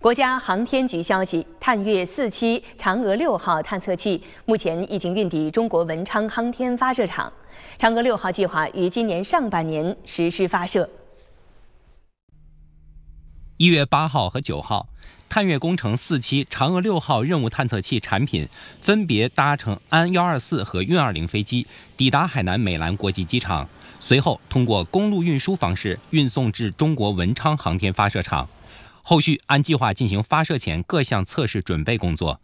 国家航天局消息，探月四期嫦娥六号探测器目前已经运抵中国文昌航天发射场，嫦娥六号计划于今年上半年实施发射。一月八号和九号，探月工程四期嫦娥六号任务探测器产品分别搭乘安幺二四和运二零飞机抵达海南美兰国际机场，随后通过公路运输方式运送至中国文昌航天发射场。后续按计划进行发射前各项测试准备工作。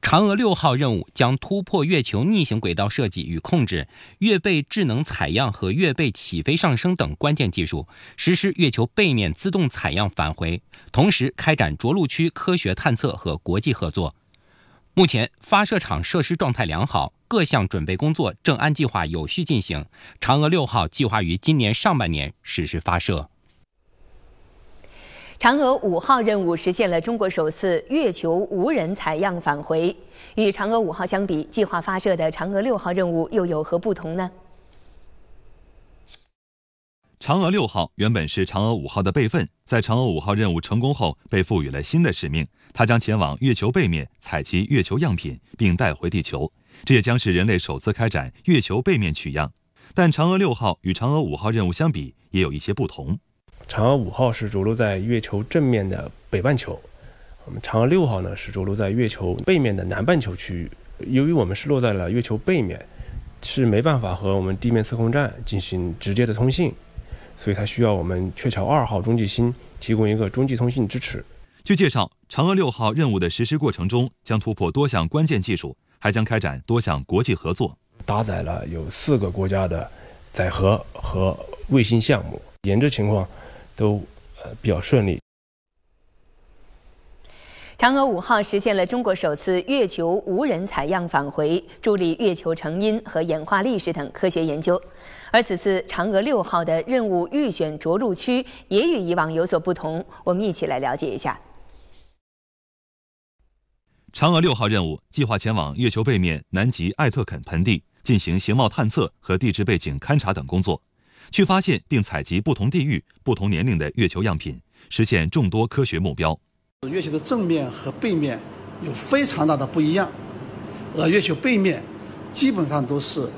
嫦娥六号任务将突破月球逆行轨道设计与控制、月背智能采样和月背起飞上升等关键技术，实施月球背面自动采样返回，同时开展着陆区科学探测和国际合作。目前，发射场设施状态良好，各项准备工作正按计划有序进行。嫦娥六号计划于今年上半年实施发射。嫦娥五号任务实现了中国首次月球无人采样返回。与嫦娥五号相比，计划发射的嫦娥六号任务又有何不同呢？嫦娥六号原本是嫦娥五号的备份，在嫦娥五号任务成功后，被赋予了新的使命。它将前往月球背面采集月球样品，并带回地球。这也将是人类首次开展月球背面取样。但嫦娥六号与嫦娥五号任务相比，也有一些不同。嫦娥五号是着陆在月球正面的北半球，我们嫦娥六号呢是着陆在月球背面的南半球区域。由于我们是落在了月球背面，是没办法和我们地面测控站进行直接的通信，所以它需要我们鹊桥二号中继星提供一个中继通信支持。据介绍，嫦娥六号任务的实施过程中将突破多项关键技术，还将开展多项国际合作，搭载了有四个国家的载荷和卫星项目，研制情况。都呃比较顺利。嫦娥五号实现了中国首次月球无人采样返回，助力月球成因和演化历史等科学研究。而此次嫦娥六号的任务预选着陆区也与以往有所不同，我们一起来了解一下。嫦娥六号任务计划前往月球背面南极艾特肯盆地，进行形貌探测和地质背景勘察等工作。去发现并采集不同地域、不同年龄的月球样品，实现众多科学目标。月球的正面和背面有非常大的不一样，而月球背面基本上都是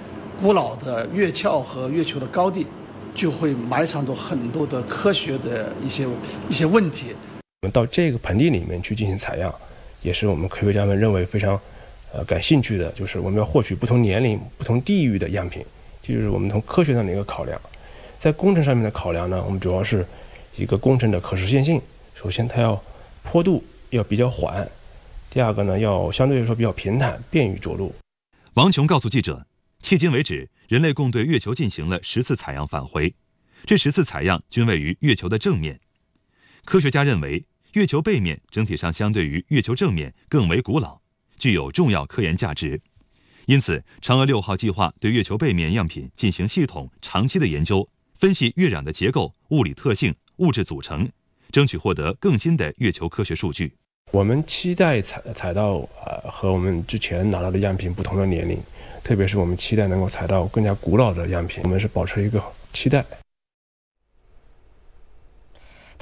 古老的月壳和月球的高地，就会埋藏着很多的科学的一些一些问题。我们到这个盆地里面去进行采样，也是我们科学家们认为非常呃感兴趣的，就是我们要获取不同年龄、不同地域的样品，这就是我们从科学上的一个考量。在工程上面的考量呢，我们主要是一个工程的可实现性。首先，它要坡度要比较缓；第二个呢，要相对来说比较平坦，便于着陆。王琼告诉记者，迄今为止，人类共对月球进行了十次采样返回，这十次采样均位于月球的正面。科学家认为，月球背面整体上相对于月球正面更为古老，具有重要科研价值。因此，嫦娥六号计划对月球背面样品进行系统、长期的研究。分析月壤的结构、物理特性、物质组成，争取获得更新的月球科学数据。我们期待采采到呃和我们之前拿到的样品不同的年龄，特别是我们期待能够采到更加古老的样品。我们是保持一个期待。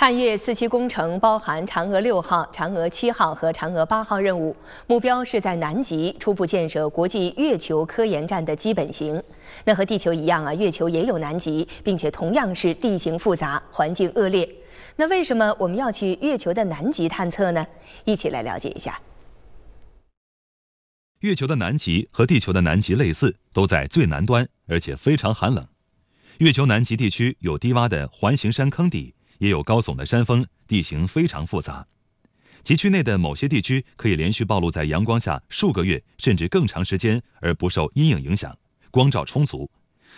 探月四期工程包含嫦娥六号、嫦娥七号和嫦娥八号任务，目标是在南极初步建设国际月球科研站的基本型。那和地球一样啊，月球也有南极，并且同样是地形复杂、环境恶劣。那为什么我们要去月球的南极探测呢？一起来了解一下。月球的南极和地球的南极类似，都在最南端，而且非常寒冷。月球南极地区有低洼的环形山坑底。也有高耸的山峰，地形非常复杂。极区内的某些地区可以连续暴露在阳光下数个月，甚至更长时间，而不受阴影影响，光照充足，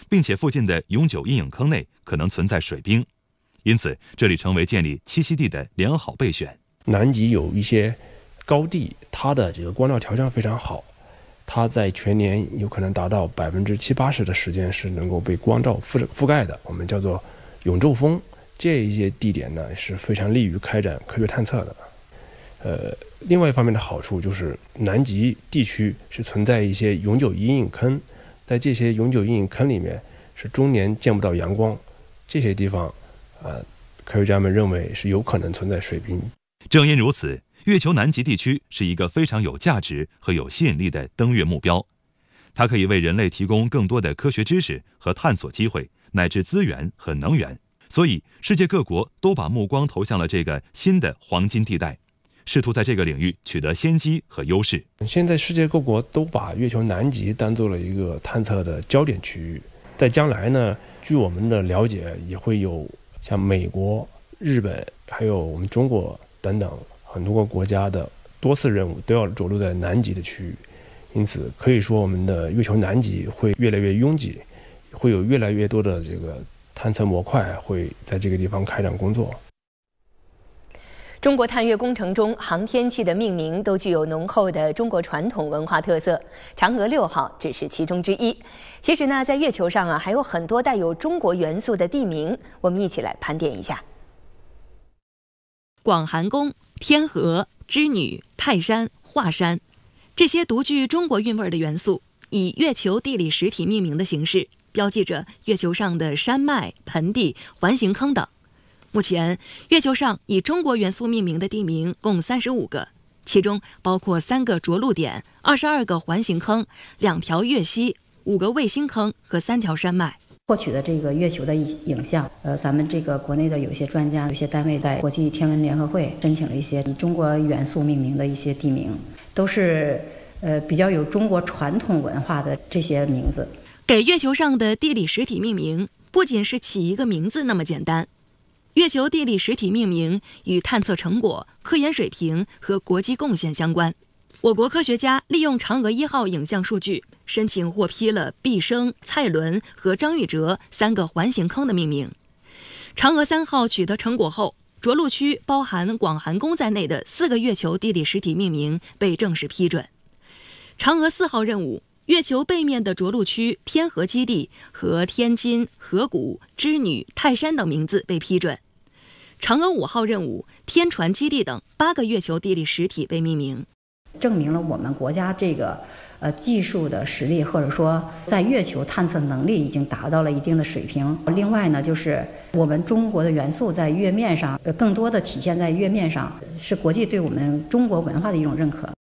并且附近的永久阴影坑内可能存在水冰，因此这里成为建立栖息地的良好备选。南极有一些高地，它的这个光照条件非常好，它在全年有可能达到百分之七八十的时间是能够被光照覆覆盖的，我们叫做永昼峰。这一些地点呢是非常利于开展科学探测的。呃，另外一方面的好处就是，南极地区是存在一些永久阴影坑，在这些永久阴影坑里面是终年见不到阳光，这些地方，呃，科学家们认为是有可能存在水冰。正因如此，月球南极地区是一个非常有价值和有吸引力的登月目标，它可以为人类提供更多的科学知识和探索机会，乃至资源和能源。所以，世界各国都把目光投向了这个新的黄金地带，试图在这个领域取得先机和优势。现在，世界各国都把月球南极当做了一个探测的焦点区域。在将来呢，据我们的了解，也会有像美国、日本，还有我们中国等等很多个国家的多次任务都要着陆在南极的区域。因此，可以说，我们的月球南极会越来越拥挤，会有越来越多的这个。探测模块会在这个地方开展工作。中国探月工程中，航天器的命名都具有浓厚的中国传统文化特色。嫦娥六号只是其中之一。其实呢，在月球上啊，还有很多带有中国元素的地名。我们一起来盘点一下：广寒宫、天河、织女、泰山、华山，这些独具中国韵味的元素，以月球地理实体命名的形式。标记着月球上的山脉、盆地、环形坑等。目前，月球上以中国元素命名的地名共三十五个，其中包括三个着陆点、二十二个环形坑、两条月溪、五个卫星坑和三条山脉。获取的这个月球的影像，呃，咱们这个国内的有些专家、有些单位在国际天文联合会申请了一些以中国元素命名的一些地名，都是呃比较有中国传统文化的这些名字。给月球上的地理实体命名，不仅是起一个名字那么简单。月球地理实体命名与探测成果、科研水平和国际贡献相关。我国科学家利用嫦娥一号影像数据，申请获批了毕升、蔡伦和张玉哲三个环形坑的命名。嫦娥三号取得成果后，着陆区包含广寒宫在内的四个月球地理实体命名被正式批准。嫦娥四号任务。月球背面的着陆区“天河基地”和“天津河谷织女泰山”等名字被批准，“嫦娥五号”任务“天船基地”等八个月球地理实体被命名，证明了我们国家这个呃技术的实力，或者说在月球探测能力已经达到了一定的水平。另外呢，就是我们中国的元素在月面上，更多的体现在月面上，是国际对我们中国文化的一种认可。